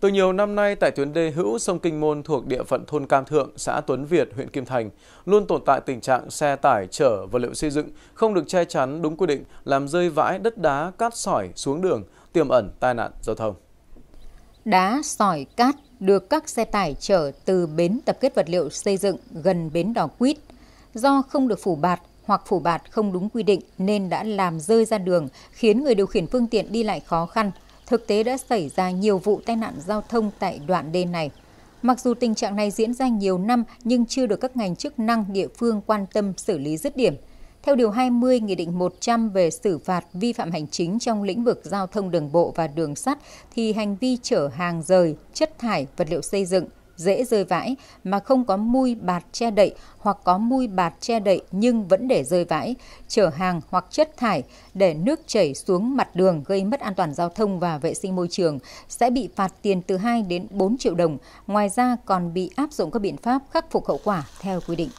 Từ nhiều năm nay tại tuyến đê hữu sông Kinh Môn thuộc địa phận thôn Cam Thượng, xã Tuấn Việt, huyện Kim Thành, luôn tồn tại tình trạng xe tải chở vật liệu xây dựng không được che chắn đúng quy định, làm rơi vãi đất đá, cát sỏi xuống đường, tiềm ẩn tai nạn giao thông. Đá, sỏi, cát được các xe tải chở từ bến tập kết vật liệu xây dựng gần bến đò quýt. Do không được phủ bạt hoặc phủ bạt không đúng quy định nên đã làm rơi ra đường, khiến người điều khiển phương tiện đi lại khó khăn – Thực tế đã xảy ra nhiều vụ tai nạn giao thông tại đoạn đê này. Mặc dù tình trạng này diễn ra nhiều năm nhưng chưa được các ngành chức năng địa phương quan tâm xử lý dứt điểm. Theo Điều 20 Nghị định 100 về xử phạt vi phạm hành chính trong lĩnh vực giao thông đường bộ và đường sắt thì hành vi chở hàng rời, chất thải, vật liệu xây dựng, dễ rơi vãi mà không có mui bạt che đậy hoặc có mui bạt che đậy nhưng vẫn để rơi vãi, chở hàng hoặc chất thải để nước chảy xuống mặt đường gây mất an toàn giao thông và vệ sinh môi trường sẽ bị phạt tiền từ 2 đến 4 triệu đồng. Ngoài ra còn bị áp dụng các biện pháp khắc phục hậu quả theo quy định.